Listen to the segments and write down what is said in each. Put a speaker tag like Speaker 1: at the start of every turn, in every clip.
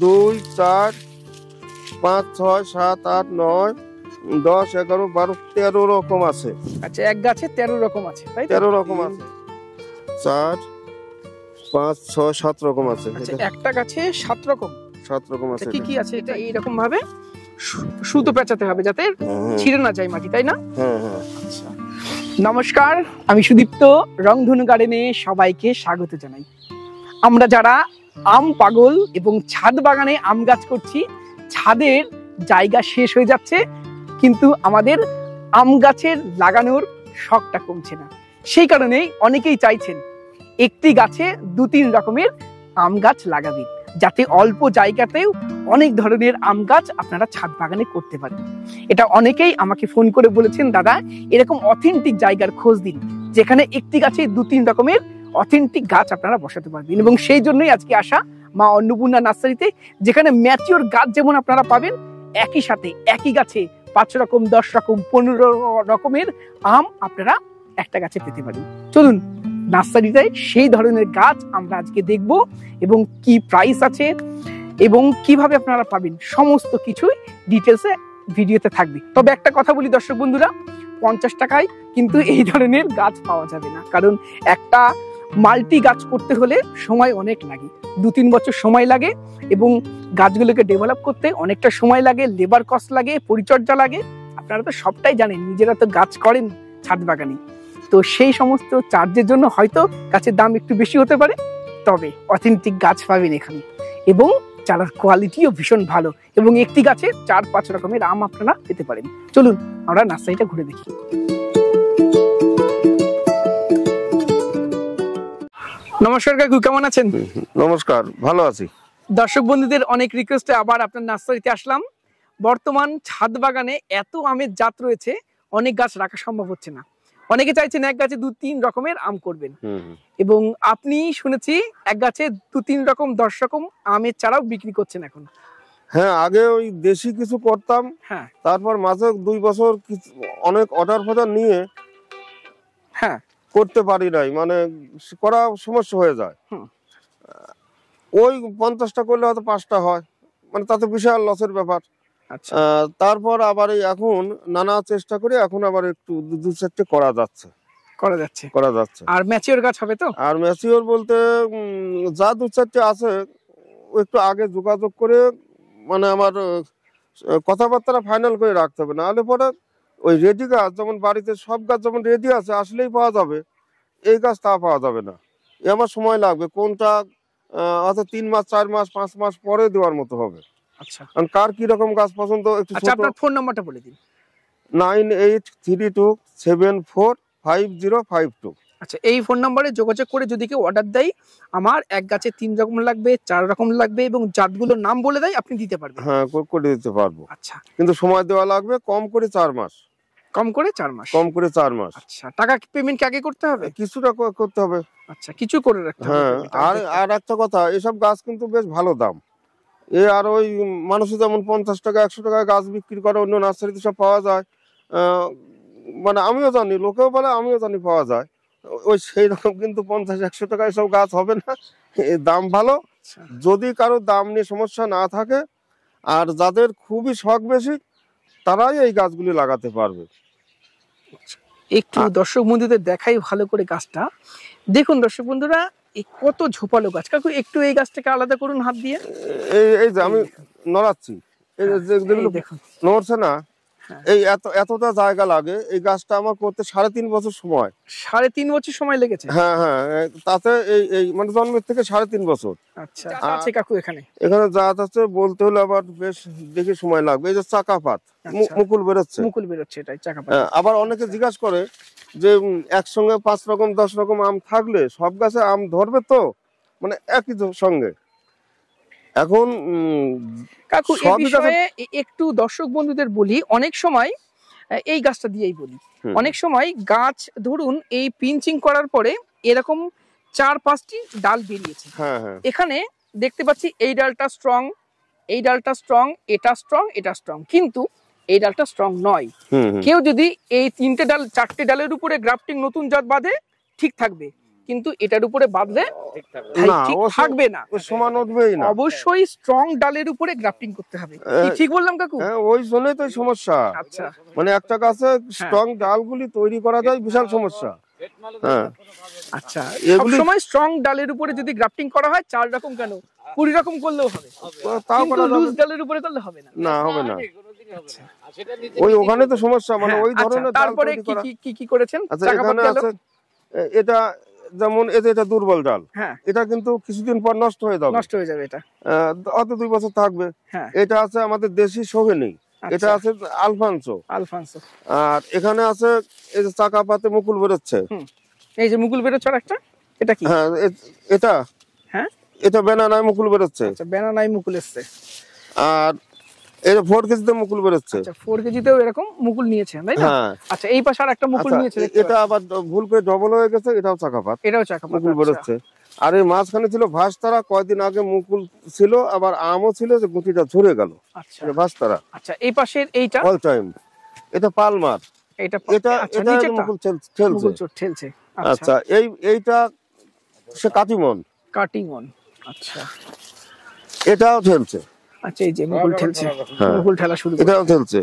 Speaker 1: দুই চার পাঁচ ছয় সাত আট নয় দশ এগারো বারো তেরো রকম আছে
Speaker 2: আচ্ছা এক গাছে তেরো রকম আছে তাই তেরো রকম আছে
Speaker 1: চার পাঁচ ছয় সাত রকম আছে আচ্ছা,
Speaker 2: একটা গাছে সাত রকম
Speaker 1: সাত রকম আছে কি
Speaker 2: কি আছে এটা এইরকম ভাবে সুতো পেঁচাতে হবে যাতে
Speaker 1: হ্যাঁ। ছিঁড়ে
Speaker 2: না যায় মাটি তাই না
Speaker 1: হ্যাঁ, হ্যাঁ। আচ্ছা
Speaker 2: নমস্কার আমি সুদীপ্ত রংধনু গার্ডেনে সবাইকে স্বাগত জানাই আমরা যারা আম পাগল এবং ছাদ বাগানে আম গাছ করছি ছাদের জায়গা শেষ হয়ে যাচ্ছে কিন্তু আমাদের আম গাছের লাগানোর শখটা কমছে না সেই কারণেই অনেকেই চাইছেন একটি গাছে দু তিন রকমের আম গাছ লাগাবে যাতে অল্প জায়গাতেও অনেক ধরনের আম গাছ আপনারা ছাদ বাগানে করতে পারেন এটা অনেকেই আমাকে ফোন করে বলেছেন দাদা এরকম অথেন্টিক জায়গার খোঁজ দিন যেখানে একটি গাছে দু তিন রকমের অথেন্টিক গাছ আপনারা বসাতে পারবেন এবং সেই জন্যই আজকে আসা মা অন্নপূর্ণা নার্সারিতে যেখানে ম্যাচিওর গাছ যেমন আপনারা পাবেন একই সাথে একই গাছে পাঁচ রকম দশ রকম পনেরো রকমের আম আপনারা একটা গাছে পেতে পারেন চলুন নার্সারিতে সেই ধরনের গাছ আমরা আজকে দেখব এবং কি প্রাইস আছে এবং কিভাবে আপনারা পাবেন সমস্ত কিছুই ডিটেলসে ভিডিওতে থাকবে তবে একটা কথা বলি দর্শক বন্ধুরা পঞ্চাশ টাকায় কিন্তু এই ধরনের গাছ পাওয়া যাবে না কারণ একটা মাল্টি গাছ করতে হলে সময় অনেক লাগে দু তিন বছর সময় লাগে এবং গাছগুলোকে ডেভেলপ করতে অনেকটা সময় লাগে লেবার কস্ট লাগে পরিচর্যা লাগে আপনারা তো সবটাই জানেন নিজেরা তো গাছ করেন ছাদ বাগানে তো সেই সমস্ত চার্জের জন্য হয়তো গাছের দাম একটু বেশি হতে পারে তবে অথেন্টিক গাছ পাবেন এখানে এবং চারার কোয়ালিটিও ভীষণ ভালো এবং একটি গাছে চার পাঁচ রকমের আম আপনারা পেতে পারেন চলুন আমরা নার্সারিটা ঘুরে দেখি
Speaker 1: নমস্কার কাকু কেমন আছেন নমস্কার ভালো আছি
Speaker 2: দর্শক বন্ধুদের অনেক রিকোয়েস্টে আবার আপনার নার্সারিতে আসলাম বর্তমান ছাদ বাগানে এত আমের জাত রয়েছে অনেক গাছ রাখা সম্ভব হচ্ছে না অনেকে চাইছেন এক গাছে দু তিন রকমের আম করবেন এবং আপনি শুনেছি এক গাছে দু তিন রকম দশ রকম আমের চারাও বিক্রি
Speaker 1: করছেন এখন হ্যাঁ আগে ওই দেশি কিছু করতাম হ্যাঁ তারপর মাঝে দুই বছর অনেক অর্ডার ফটার নিয়ে হ্যাঁ করতে পারি নাই মানে করা সমস্যা হয়ে যায় ওই পঞ্চাশটা করলে হয়তো পাঁচটা হয় মানে তাতে বিশাল লসের ব্যাপার আচ্ছা। তারপর আবার এখন নানা চেষ্টা করে এখন আবার একটু দু চারটে করা যাচ্ছে করা যাচ্ছে করা যাচ্ছে আর ম্যাচিওর আর ম্যাচিওর বলতে যা দু চারটে আছে একটু আগে যোগাযোগ করে মানে আমার কথাবার্তা ফাইনাল করে রাখতে হবে নাহলে পরে ওই রেডি গাছ যেমন বাড়িতে সব গাছ যেমন রেডি আছে আসলেই পাওয়া যাবে এই গাছ তা পাওয়া যাবে না এ আমার সময় লাগবে কোনটা হয়তো তিন মাস চার মাস পাঁচ মাস পরে দেওয়ার মতো হবে আচ্ছা কার কি রকম গাছ পছন্দ একটু আচ্ছা, আপনার
Speaker 2: ফোন নাম্বারটা বলে দিন
Speaker 1: nine eight three two seven four five zero five two আচ্ছা এই ফোন নাম্বারে যোগাযোগ করে যদি কেউ অর্ডার দেয় আমার এক গাছে তিন রকম লাগবে চার রকম লাগবে এবং জাতগুলোর
Speaker 2: নাম বলে দেয় আপনি দিতে পারবেন
Speaker 1: হ্যাঁ করে দিতে পারবো আচ্ছা কিন্তু সময় দেওয়া লাগবে কম করে চার মাস কম করে চার মাস কম করে চার মাস আচ্ছা টাকা পেমেন্ট কি করতে হবে কিছুটা করতে হবে আচ্ছা কিছু করে রাখতে হবে হ্যাঁ, আর আর একটা কথা এসব গাছ কিন্তু বেশ ভালো দাম এ আর ওই মানুষ যেমন পঞ্চাশ টাকা একশো টাকা গাছ বিক্রি করে অন্য নার্সারিতে সব পাওয়া যায় মানে আমিও জানি লোকেও বলে আমিও জানি পাওয়া যায় ওই সেই রকম কিন্তু পঞ্চাশ একশো টাকা এসব গাছ হবে না দাম ভালো আচ্ছা। যদি কারো দাম নিয়ে সমস্যা না থাকে আর যাদের খুবই শখ বেশি তারাই এই গাছগুলি লাগাতে পারবে একটু দর্শক বন্ধুদের দেখাই ভালো করে গাছটা
Speaker 2: দেখুন দর্শক বন্ধুরা কত ঝোপালো গাছ কাকু একটু এই গাছটাকে আলাদা করুন হাত দিয়ে
Speaker 1: এই যে আমি নড়াচ্ছি আচ্ছা, নড়ছে না হ্যাঁ। এই এত এতটা জায়গা লাগে এই গাছটা আমার করতে সাড়ে তিন বছর সময় সাড়ে তিন বছর সময় লেগেছে হ্যাঁ হ্যাঁ তাতে এই এই মানে জন্মের থেকে সাড়ে তিন বছর
Speaker 2: আচ্ছা আছে কাকু এখানে
Speaker 1: এখানে জাত আছে বলতে হলে আবার বেশ দেখে সময় লাগবে এই যে চাকাপাত আচ্ছা। মুকুল বেরোচ্ছে মুকুল
Speaker 2: বেরোচ্ছে এটাই চাকাপাত হ্যাঁ,
Speaker 1: আবার অনেকে জিজ্ঞাসা করে যে একসঙ্গে পাঁচ রকম দশ রকম আম থাকলে সব গাছে আম ধরবে তো মানে একই সঙ্গে এখন কাকু এই বিষয়ে
Speaker 2: একটু দর্শক বন্ধুদের বলি অনেক সময় এই গাছটা দিয়েই বলি অনেক সময় গাছ ধরুন এই পিঞ্চিং করার পরে এরকম চার পাঁচটি ডাল বেরিয়েছে হ্যাঁ, হ্যাঁ। এখানে দেখতে পাচ্ছি এই ডালটা স্ট্রং এই ডালটা স্ট্রং এটা স্ট্রং এটা স্ট্রং কিন্তু এই ডালটা স্ট্রং নয় কেউ যদি এই তিনটে ডাল চারটে ডালের উপরে গ্রাফটিং নতুন জাত বাঁধে ঠিক থাকবে কিন্তু এটার উপরে বাঁধলে থাকবে না সমান উঠবেই না অবশ্যই স্ট্রং ডালের উপরে গ্রাফটিং করতে হবে
Speaker 1: ঠিক বললাম কাকু হ্যাঁ, ওই জন্যই তো সমস্যা আচ্ছা মানে একটা গাছে স্ট্রং হ্যাঁ। ডালগুলি তৈরি করা যায় বিশাল সমস্যা হ্যাঁ। আচ্ছা, গ্রাফটিং করা হয় চার রকম কেন কুড়ি রকম করলেও হবে লুজ
Speaker 2: ডালের উপরে করলে হবে না হবে না আচ্ছা। ওই ওখানে তো সমস্যা মানে ওই আচ্ছা। ধরনের তারপরে কি কি
Speaker 1: এটা যেমন এই যে এটা দুর্বল ডাল হ্যাঁ। এটা কিন্তু কিছুদিন পর নষ্ট হয়ে যাবে নষ্ট হয়ে যাবে এটা অত দুই বছর থাকবে হ্যাঁ। এটা আছে আমাদের দেশি সোহেনি আচ্ছা। এটা আছে আলফানসো আলফানসো আর এখানে আছে এই যে চাকা পাতে মুকুল বেরোচ্ছে এই যে মুকুল বেরোচ্ছে একটা এটা কি হ্যাঁ এটা হ্যাঁ এটা বেনানায় মুকুল বেরোচ্ছে আচ্ছা বেনানায় মুকুল এসছে আর এটা 4 কেজিতে মুকুল বেরোচ্ছে আচ্ছা
Speaker 2: 4 কেজিতেও এরকম মুকুল নিয়েছে তাই না হ্যাঁ।
Speaker 1: আচ্ছা এই পাশে আর একটা মুকুল আচ্ছা, নিয়েছে এটা আবার ভুল করে ডবল হয়ে গেছে এটাও চাকাপাত এটাও চাকাপাত মুকুল আচ্ছা। বেরোচ্ছে আর এই মাঝখানে ছিল ভাস্তারা কয়দিন আগে মুকুল ছিল আবার আমও ছিল যে গুটিটা ঝরে গেল আচ্ছা ভাসতারা
Speaker 2: আচ্ছা এই পাশের এইটা অল
Speaker 1: টাইম এটা পালমার এটা এটা আচ্ছা, এটা মুকুল ঠেলছে আচ্ছা এই এইটা সে কাটিমন কাটিমন আচ্ছা এটাও ঠেলছে
Speaker 2: আচ্ছা এই যে হ্যাঁ, ঠেলছে হ্যাঁ।
Speaker 1: ঠেলা শুরু ঠেলছে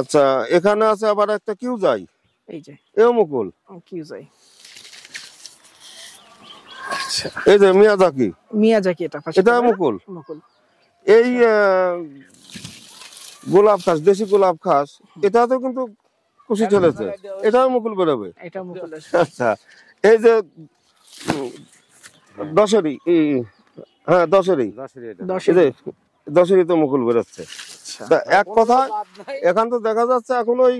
Speaker 1: আচ্ছা এখানে আছে আবার একটা কিউ এই যে এও কিউ আচ্ছা, এই যে এটা এটা মুকুল মুকুল এই গোলাপ খাস দেশি গোলাপ খাস এটা তো কিন্তু কুশি চলেছে এটাও মুকুল বেরোবে এটা মুকুল আচ্ছা এই যে দশরি হ্যাঁ দশরি দশরি দশেরই তো মুকুল বেরোচ্ছে আচ্ছা। এক কথা এখান তো দেখা যাচ্ছে এখন ওই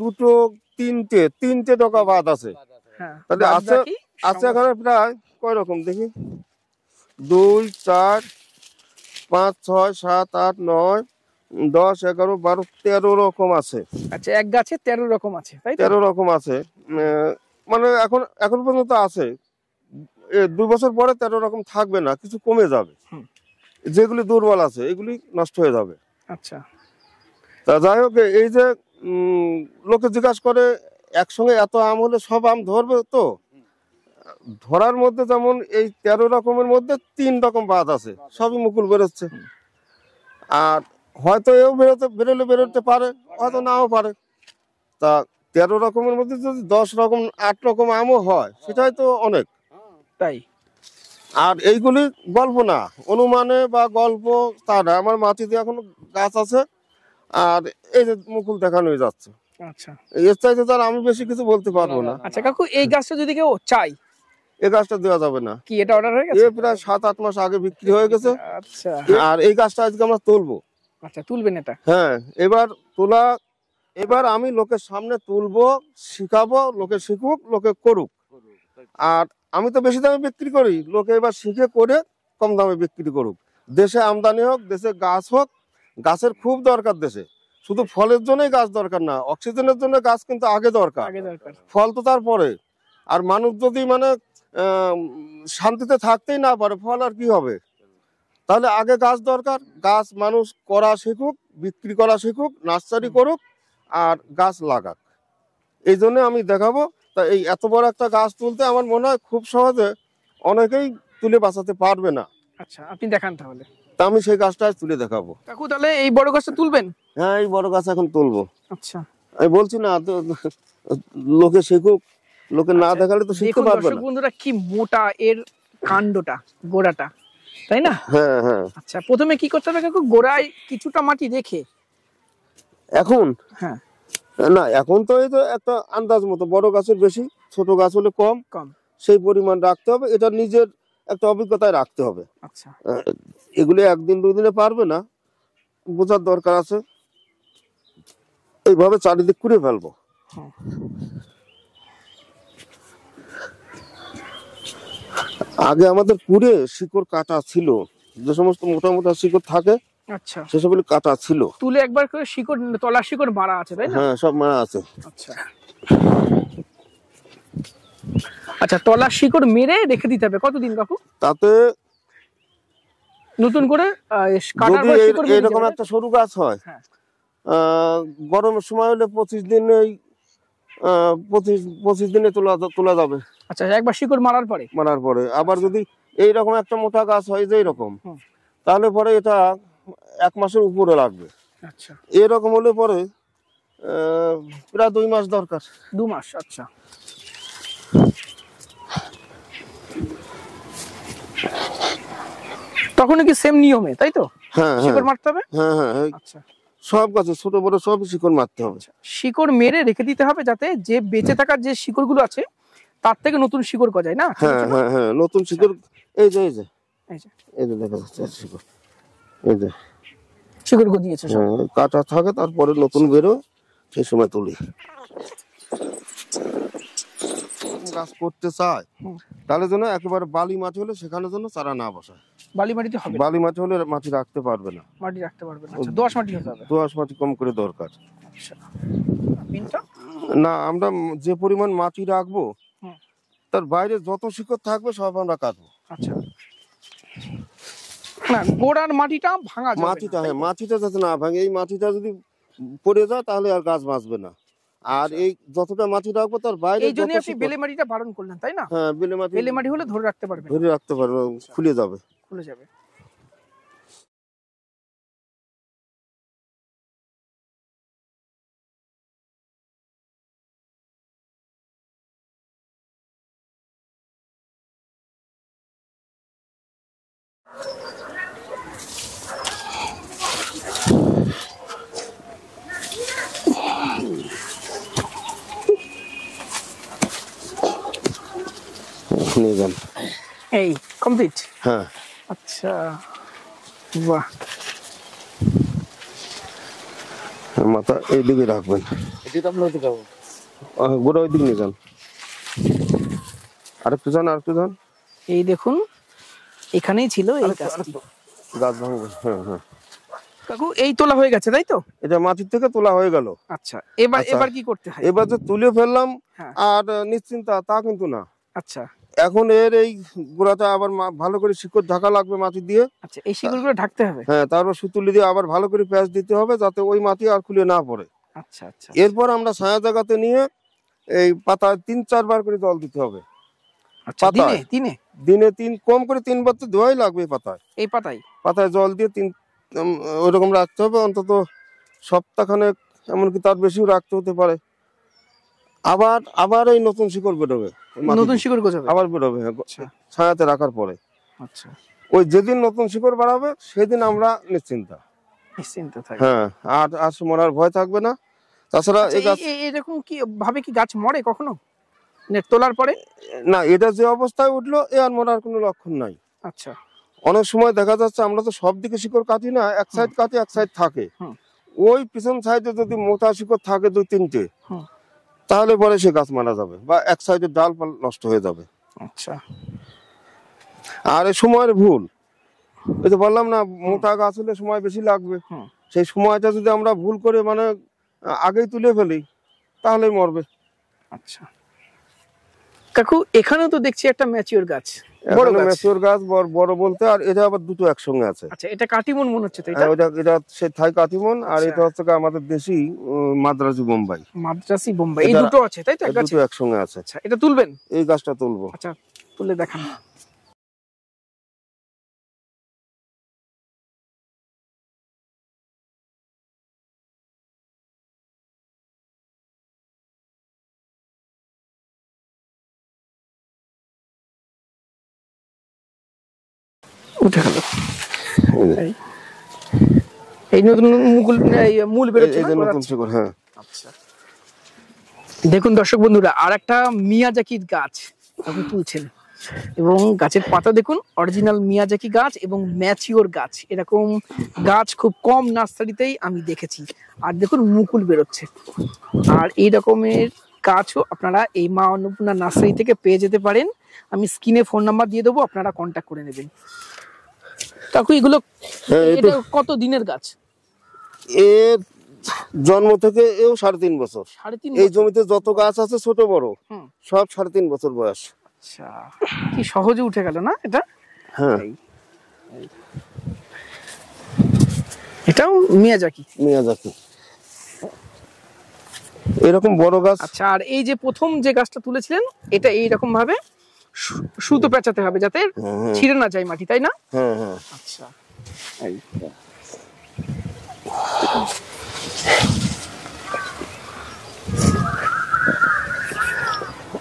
Speaker 1: দুটো তিনটে তিনটে ডকা বাদ আছে হ্যাঁ। তাহলে আছে আছে এখানে প্রায় কয় রকম দেখি দুই চার পাঁচ ছয় সাত আট নয় দশ এগারো বারো তেরো রকম আছে আচ্ছা এক গাছে
Speaker 2: তেরো রকম আছে তেরো
Speaker 1: রকম আছে মানে এখন এখন পর্যন্ত আছে দুই বছর পরে তেরো রকম থাকবে না কিছু কমে যাবে যেগুলি দুর্বল আছে এগুলি নষ্ট হয়ে যাবে আচ্ছা তা যাই হোক এই যে লোকে জিজ্ঞাসা করে একসঙ্গে এত আম হলে সব আম ধরবে তো ধরার মধ্যে যেমন এই তেরো রকমের মধ্যে তিন রকম বাদ আছে সবই মুকুল বেরোচ্ছে আর হয়তো এও বেরোতে বেরোলে বেরোতে পারে হয়তো নাও পারে তা তেরো রকমের মধ্যে যদি দশ রকম আট রকম আমও হয় সেটাই তো অনেক তাই আর এইগুলি গল্প না অনুমানে বা গল্প তা না আমার মাটিতে এখন গাছ আছে আর এই যে মুকুল দেখানো যাচ্ছে আচ্ছা এর চাইতে তার আমি বেশি কিছু বলতে পারবো না আচ্ছা কাকু এই গাছটা যদি কেউ চাই এই গাছটা দেওয়া যাবে না কি এটা অর্ডার হয়ে গেছে এ প্রায় সাত আট মাস আগে বিক্রি হয়ে গেছে আচ্ছা আর এই গাছটা আজকে আমরা তুলবো আচ্ছা তুলবেন এটা হ্যাঁ এবার তোলা এবার আমি লোকের সামনে তুলবো শিখাবো লোকে শিখুক লোকে করুক আর আমি তো বেশি দামে বিক্রি করি লোকে এবার শিখে করে কম দামে বিক্রি করুক দেশে আমদানি হোক দেশে গাছ হোক গাছের খুব দরকার দেশে শুধু ফলের জন্যই গাছ দরকার না অক্সিজেনের জন্য গাছ কিন্তু আগে দরকার ফল তো তারপরে আর মানুষ যদি মানে শান্তিতে থাকতেই না পারে ফল আর কি হবে তাহলে আগে গাছ দরকার গাছ মানুষ করা শিখুক বিক্রি করা শিখুক নার্সারি করুক আর গাছ লাগাক এই জন্য আমি দেখাবো তা এই এত বড় একটা গাছ তুলতে আমার মনে হয় খুব সহজে অনেকেই তুলে বাঁচাতে পারবে না
Speaker 2: আচ্ছা আপনি দেখান তাহলে
Speaker 1: তা আমি সেই গাছটা তুলে দেখাবো কাকু তাহলে এই বড় গাছটা তুলবেন হ্যাঁ এই বড় গাছ এখন তুলবো আচ্ছা আমি বলছি না তো লোকে শেখুক লোকে না আচ্ছা, দেখালে তো শিখতে পারবে না
Speaker 2: বন্ধুরা কি মোটা এর কাণ্ডটা গোড়াটা তাই না
Speaker 1: হ্যাঁ হ্যাঁ আচ্ছা
Speaker 2: প্রথমে কি করতে হবে কাকু গোড়ায় কিছুটা মাটি রেখে
Speaker 1: এখন হ্যাঁ না এখন তো এই তো একটা আন্দাজ মতো বড় গাছের বেশি ছোট গাছ হলে কম কম সেই পরিমাণ রাখতে হবে এটা নিজের একটা অভিজ্ঞতায় রাখতে হবে আচ্ছা এগুলো একদিন দুই দিনে পারবে না বোঝার দরকার আছে এইভাবে চারিদিক করে ফেলবো আগে আমাদের পুরে শিকড় কাটা ছিল যে সমস্ত মোটা মোটা শিকড় থাকে আচ্ছা সেসবগুলো কাটা ছিল
Speaker 2: তুলে একবার করে শিকড় তলা শিকড় মারা আছে তাই না হ্যাঁ
Speaker 1: সব মারা আছে আচ্ছা আচ্ছা তলা শিকড় মেরে
Speaker 2: রেখে দিতে হবে কতদিন কাকু
Speaker 1: তাতে নতুন করে কাটার পর শিকড় এরকম একটা সরু গাছ হয় হ্যাঁ। গরমের সময় হলে পঁচিশ দিন ওই পঁচিশ পঁচিশ দিনে তোলা তোলা যাবে আচ্ছা একবার শিকড় মারার পরে মারার পরে আবার আচ্ছা। যদি এইরকম একটা মোটা গাছ হয় যে এরকম তাহলে পরে এটা এক মাসের উপরে লাগবে আচ্ছা এরকম হলে পরে প্রায় দুই মাস দরকার দু মাস আচ্ছা
Speaker 2: তখন কি সেম নিয়মে তাই তো
Speaker 1: হ্যাঁ, হ্যাঁ। শিকড় মারতে হবে হ্যাঁ, আচ্ছা। সব গাছে ছোট বড় সব শিকড় মারতে হবে আচ্ছা।
Speaker 2: শিকড় মেরে রেখে দিতে হবে যাতে যে বেঁচে থাকার যে শিকড়গুলো আছে তার থেকে নতুন শিকড় গজায় না হ্যাঁ
Speaker 1: হ্যাঁ নতুন শিকড় আচ্ছা। এই যে এই যে এই যে দেখা যাচ্ছে শিকড় এই যে
Speaker 2: শিকড় গজিয়েছে
Speaker 1: কাটা থাকে তারপরে নতুন বেরো সেই সময় তুলি গাছ করতে চায় তাহলে যেন একেবারে বালি মাটি হলে সেখানে যেন চারা না বসায় বালি মাটিতে হবে বালি মাটি হলে মাটি রাখতে পারবে না মাটি রাখতে পারবে না আচ্ছা, দোয়াশ মাটি হতে হবে দোয়াশ মাটি কম করে দরকার আচ্ছা, না আমরা যে পরিমাণ মাটি রাখবো তার বাইরে যত শিকড় থাকবে সব আমরা কাটবো আচ্ছা না হ্যাঁ, গোড়ার মাটিটা ভাঙা যাবে মাটিটা হ্যাঁ মাটিটা যাতে না ভাঙে এই মাটিটা যদি পড়ে যায় তাহলে আর গাছ বাঁচবে না আর আচ্ছা। এই যতটা মাটি রাখবো তার বাইরে এই জন্য আপনি বেলে
Speaker 2: মাটিটা বারণ করলেন তাই না হ্যাঁ
Speaker 1: বেলে মাটি বেলে মাটি হলে ধরে রাখতে পারবে ধরে রাখতে পারবে আচ্ছা। খুলে যাবে খুলে যাবে নিয়ে যান
Speaker 2: এই কমপ্লিট হ্যাঁ আচ্ছা বাহ
Speaker 1: মাথা এই রাখবেন গোড়া ওই নিয়ে যান আরেকটু যান যান এই দেখুন এখানেই ছিল এই কাজটি গাছ ভাঙবে কাকু এই তোলা হয়ে গেছে তাই তো এটা মাটির থেকে তোলা হয়ে গেল আচ্ছা এবার আচ্ছা, এবার কি করতে হয় এবার যে তুলে ফেললাম হ্যাঁ। আর নিশ্চিন্তা তা কিন্তু না আচ্ছা এখন এর এই গোড়াটা আবার ভালো করে শিকড় ঢাকা লাগবে মাটি দিয়ে আচ্ছা এই করে ঢাকতে হবে হ্যাঁ তারপর সুতুলি দিয়ে আবার ভালো করে প্যাঁচ দিতে হবে যাতে ওই মাটি আর খুলে না পড়ে আচ্ছা আচ্ছা এরপর আমরা ছায়া জায়গাতে নিয়ে এই পাতা তিন চারবার করে জল দিতে হবে আচ্ছা, দিনে দিনে দিনে তিন কম করে তিনবার তো দেওয়াই লাগবে পাতায় এই পাতায় পাতায় জল দিয়ে তিন ওইরকম রাখতে হবে অন্তত সপ্তাহখানেক এমনকি তার বেশিও রাখতে হতে পারে আবার আবার এই নতুন শিকড় বেরোবে নতুন শিকড় গজাবে আবার বেরোবে হ্যাঁ, আচ্ছা। ছায়াতে রাখার পরে আচ্ছা ওই যেদিন নতুন শিকড় বাড়াবে সেদিন আমরা নিশ্চিন্ত নিশ্চিন্ত থাকবে হ্যাঁ আর আর মরার ভয় থাকবে না তাছাড়া আচ্ছা, এই গাছ এরকম কি ভাবে কি গাছ মরে কখনো নেট তোলার পরে না এটা যে অবস্থায় উঠলো এ আর মরার কোনো লক্ষণ নাই আচ্ছা অনেক সময় দেখা যাচ্ছে আমরা তো সব দিকে শিকড় কাটি না এক সাইড কাটি এক সাইড থাকে ওই পিছন সাইডে যদি মোটা শিকড় থাকে দু তিনটে তাহলে পরে সে গাছ মারা যাবে বা এক সাইডে ডাল নষ্ট হয়ে যাবে আচ্ছা আর এ সময়ের ভুল ওই তো বললাম না মোটা গাছ হলে সময় বেশি লাগবে সেই সময়টা যদি আমরা ভুল করে মানে আগেই তুলে ফেলি তাহলেই মরবে আচ্ছা কাকু এখানে তো দেখছি একটা ম্যাচিওর গাছ বড় বড় বলতে আর এটা আবার দুটো একসঙ্গে আছে আচ্ছা
Speaker 2: এটা মনে হচ্ছে তাই এটা
Speaker 1: হ্যাঁ, আর আচ্ছা। এটা হচ্ছে আমাদের দেশি মাদ্রাজি বোম্বাই বোম্বাই এই দুটো আছে তাই একসঙ্গে আছে আচ্ছা এটা তুলবেন এই গাছটা তুলবো আচ্ছা তুলে দেখান উঠে গেল এই নতুন মুকুল মূল বেরোচ্ছে নতুন শিকড় হ্যাঁ আচ্ছা।
Speaker 2: দেখুন দর্শক বন্ধুরা আর একটা মিয়াজাকির গাছ আপনি তুলছেন এবং গাছের পাতা দেখুন অরিজিনাল মিয়াজাকি গাছ এবং ম্যাচিওর গাছ এরকম গাছ খুব কম নার্সারিতেই আমি দেখেছি আর দেখুন মুকুল বেরোচ্ছে আর এই রকমের গাছও আপনারা এই মা অন্নপূর্ণা নার্সারি থেকে পেয়ে যেতে পারেন আমি স্ক্রিনে ফোন নাম্বার দিয়ে দেবো আপনারা কন্ট্যাক্ট
Speaker 1: করে নেবেন কাকু এগুলো এটা
Speaker 2: কত দিনের গাছ
Speaker 1: এর জন্ম থেকে এও সাড়ে তিন বছর এই জমিতে যত গাছ আছে ছোট বড় সব সাড়ে তিন বছর বয়স আচ্ছা কি সহজে উঠে গেল না এটা হ্যাঁ এটাও মিয়াজাকি মিয়াজাকি এরকম বড় গাছ
Speaker 2: আচ্ছা আর এই যে প্রথম যে গাছটা তুলেছিলেন এটা এইরকম ভাবে সুতো পেঁচাতে হবে যাতে ছিঁড়ে না যায় মাটি তাই না
Speaker 1: আচ্ছা।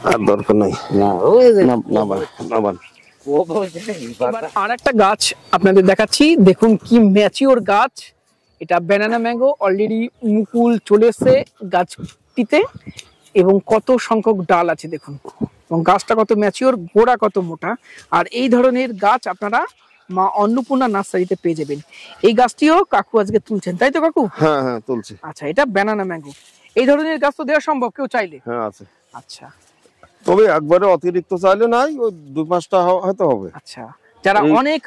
Speaker 1: আর দরকার নাই
Speaker 2: আর একটা গাছ আপনাদের দেখাচ্ছি দেখুন কি ম্যাচিওর গাছ এটা ব্যানানা ম্যাঙ্গো অলরেডি মুকুল চলেছে গাছটিতে এবং কত সংখ্যক ডাল আছে দেখুন এবং গাছটা কত ম্যাচিওর গোড়া কত মোটা আর এই ধরনের গাছ আপনারা মা অন্নপূর্ণা নার্সারিতে পেয়ে যাবেন এই গাছটিও কাকু আজকে তুলছেন তাই তো কাকু হ্যাঁ হ্যাঁ তুলছে আচ্ছা এটা ব্যানানা ম্যাঙ্গো এই ধরনের গাছ তো দেওয়া সম্ভব কেউ চাইলে
Speaker 1: হ্যাঁ আছে আচ্ছা তবে একবারে অতিরিক্ত চাইলে নাই ওই দুই পাঁচটা হয়তো হবে আচ্ছা যারা অনেক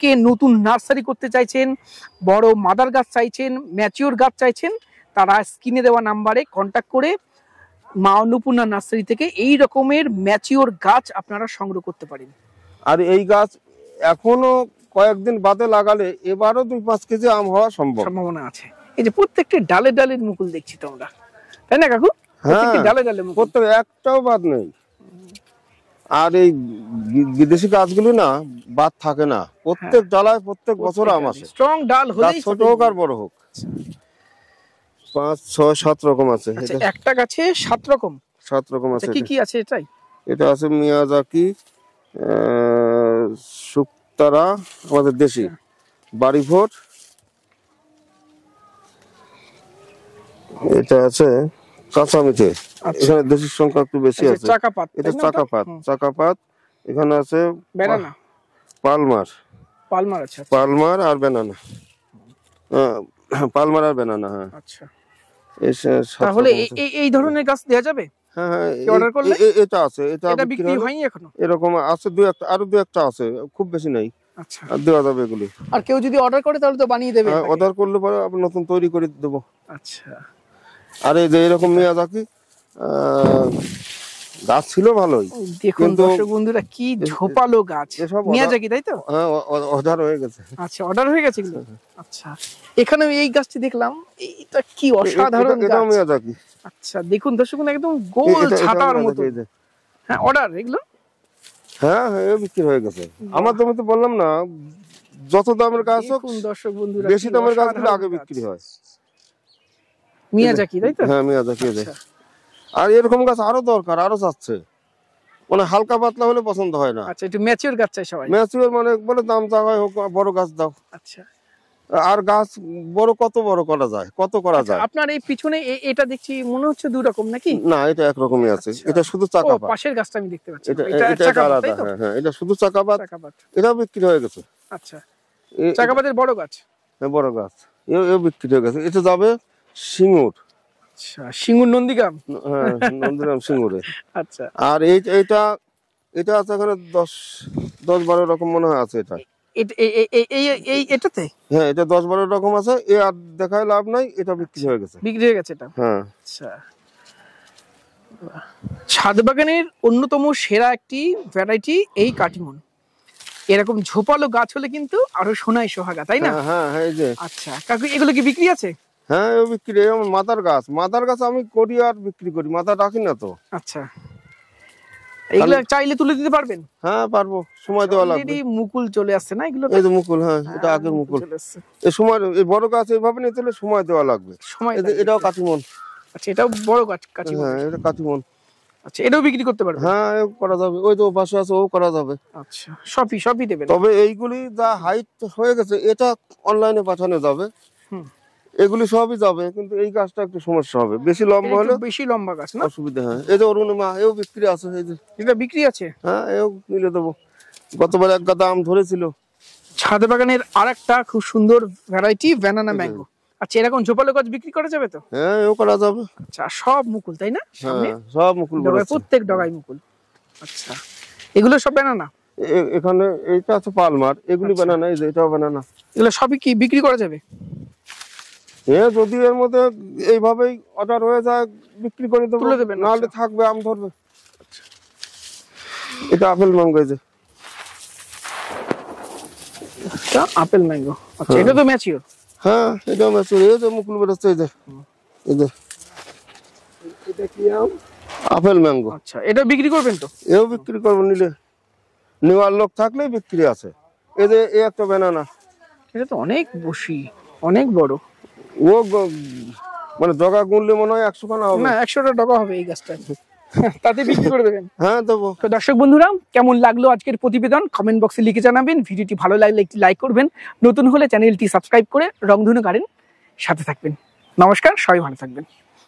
Speaker 2: কে নতুন নার্সারি করতে চাইছেন বড় মাদার গাছ চাইছেন ম্যাচিওর গাছ চাইছেন তারা স্ক্রিনে দেওয়া নাম্বারে কন্ট্যাক্ট করে মাওন্নপূর্ণা নার্সারি থেকে এই রকমের ম্যাচিওর গাছ আপনারা সংগ্রহ করতে পারেন
Speaker 1: আর এই গাছ এখনো কয়েকদিন বাদে লাগালে এবারও দুই পাঁচ কেজি আম হওয়ার সম্ভাবনা আছে এই যে প্রত্যেকটি ডালে ডালের মুকুল দেখছি তোমরা তাই না কাকু হ্যাঁ ডালে ডালে মুকুল একটাও বাদ নেই আর এই বিদেশি গাছগুলো না বাদ থাকে না প্রত্যেক হ্যাঁ। ডালায় প্রত্যেক বছর আম আসে স্ট্রং ডাল হলেই ছোট হোক আর বড় হোক পাঁচ ছয় সাত রকম আছে আচ্ছা, একটা
Speaker 2: গাছে সাত রকম
Speaker 1: সাত রকম আছে কি কি আছে এটাই এটা আছে মিয়াজাকি শুক্তারা আমাদের দেশি আচ্ছা। ভোট এটা আছে কাঁচামিতে আচ্ছা। এখানে দেশির সংখ্যা একটু বেশি আছে চাকাপাত এটা চাকাপাত চাকাপাত এখানে আছে পালমার পালমার আছে পালমার আর বেনানা পালমার আর ব্যানানা হ্যাঁ আচ্ছা তাহলে
Speaker 2: এই ধরনের গাছ দেওয়া যাবে
Speaker 1: হ্যাঁ, হ্যাঁ, এটা আছে এটা বিক্রি হয়নি এখনো এরকম আছে দুই একটা আরো দুই একটা আছে খুব বেশি নাই আচ্ছা দেওয়া যাবে এগুলি
Speaker 2: আর কেউ যদি অর্ডার করে তাহলে তো বানিয়ে দেবে
Speaker 1: অর্ডার হ্যাঁ, করলে পরে আবার নতুন তৈরি করে দেবো আচ্ছা আর এই যে এরকম মেয়াদ আহ গাছ ছিল ভালোই দেখুন দর্শক বন্ধুরা কি
Speaker 2: ঝোপালো গাছ নিয়ে মিয়াজাকি
Speaker 1: তাই তো হ্যাঁ অর্ডার হয়ে গেছে আচ্ছা অর্ডার হয়ে গেছে কিন্তু আচ্ছা
Speaker 2: এখানে এই গাছটি দেখলাম এটা কি অসাধারণ গাছ এটা মিয়াজাকি আচ্ছা দেখুন দর্শক বন্ধু একদম গোল ছাতার মতো হ্যাঁ অর্ডার এগুলো
Speaker 1: হ্যাঁ হ্যাঁ বিক্রি হয়ে গেছে আমার তো মতে বললাম না যত দামের গাছ হোক দর্শক বন্ধুরা বেশি দামের গাছগুলো আগে বিক্রি হয় মিয়া মিয়াজাকি তাই তো হ্যাঁ মিয়া মিয়াজাকি আচ্ছা আর এরকম গাছ আরো দরকার আরো চাচ্ছে মানে হালকা পাতলা হলে পছন্দ হয় না আচ্ছা একটু ম্যাচিওর গাছ চাই সবাই মানে বলে দাম চা হয় হোক বড় গাছ দাও আচ্ছা আর গাছ বড় কত বড় করা যায় কত করা আচ্ছা, যায়
Speaker 2: আপনার এই পিছনে এটা দেখছি মনে হচ্ছে দুই রকম নাকি
Speaker 1: না এটা এক রকমই আছে আচ্ছা। এটা শুধু চাকা পাশের
Speaker 2: গাছটা আমি দেখতে পাচ্ছি এটা এটা পাতা হ্যাঁ,
Speaker 1: হ্যাঁ এটা শুধু পাতা এটা বিক্রি হয়ে গেছে আচ্ছা পাতার বড় গাছ হ্যাঁ বড় গাছ এও বিক্রি হয়ে গেছে এটা যাবে সিঙ্গুর আচ্ছা ছাদবাগানের অন্যতম সেরা একটি ভ্যারাইটি এই
Speaker 2: কাটিমন এরকম ঝোপালো গাছ হলে কিন্তু আরো সোনায় সোহাগা তাই না হ্যাঁ হ্যাঁ যে
Speaker 1: আচ্ছা কাকু এগুলো কি বিক্রি আছে হ্যাঁ বিক্রি আমার মাথার গাছ মাথার গাছ আমি করি আর বিক্রি করি মাথা রাখি না তো আচ্ছা চাইলে তুলে দিতে হ্যাঁ, মুকুল চলে আসছে হ্যাঁ, সময় দেওয়া লাগবে সময় এটাও আচ্ছা এটাও বড় গাছ হ্যাঁ এটা আচ্ছা এটাও বিক্রি করতে হ্যাঁ করা যাবে ওই তো পাশে আছে ও করা যাবে আচ্ছা সবই সবই তবে এইগুলি যা হাইট হয়ে গেছে এটা অনলাইনে পাঠানো যাবে এগুলি সবই যাবে কিন্তু এই গাছটা একটু সমস্যা হবে বেশি লম্বা হলে বেশি লম্বা গাছ না অসুবিধা হয় এই যে অরুণিমা এও বিক্রি আছে এই যে এটা বিক্রি আছে হ্যাঁ এও নিলে দেবো গতবার এক গাদা আম ধরেছিল ছাদে বাগানের আরেকটা খুব সুন্দর ভ্যারাইটি
Speaker 2: ব্যানানা ম্যাঙ্গো আচ্ছা এরকম ঝোপালো গাছ বিক্রি করা যাবে তো হ্যাঁ এও করা যাবে আচ্ছা সব মুকুল তাই না
Speaker 1: হ্যাঁ সব মুকুল
Speaker 2: প্রত্যেক ডগাই মুকুল
Speaker 1: আচ্ছা এগুলো সব ব্যানানা এখানে এইটা আছে পালমার এগুলি ব্যানানা আচ্ছা। এই যে এটাও ব্যানানা এগুলো সবই কি বিক্রি করা যাবে এ যদি এর মধ্যে এইভাবেই অর্ডার হয়ে যায় বিক্রি করে দেবো নাহলে আচ্ছা। থাকবে আম ধরবে আচ্ছা। এটা আপেল ম্যাঙ্গো এই যে আপেল ম্যাঙ্গো আচ্ছা হ্যাঁ। এটা তো ম্যাচিওর হ্যাঁ এটা ম্যাচিওর এই যে মুকুল বেরোচ্ছে এই যে এই যে এটা কি আম আপেল ম্যাঙ্গো আচ্ছা এটা বিক্রি করবেন তো এও বিক্রি করব নিলে নেওয়ার লোক থাকলেই বিক্রি আছে এই যে এই একটা ব্যানানা এটা তো অনেক বসি অনেক বড় ও মানে ডগা গুনলে মনে হয় একশো খানা হবে না একশোটা ডগা
Speaker 2: হবে এই গাছটা তাতে বিক্রি করে দেবেন হ্যাঁ দেবো তো দর্শক বন্ধুরা কেমন লাগলো আজকের প্রতিবেদন কমেন্ট বক্সে লিখে জানাবেন ভিডিওটি ভালো লাগলে একটি লাইক করবেন নতুন হলে চ্যানেলটি সাবস্ক্রাইব করে রংধনু গার্ডেন সাথে থাকবেন নমস্কার সবাই ভালো থাকবেন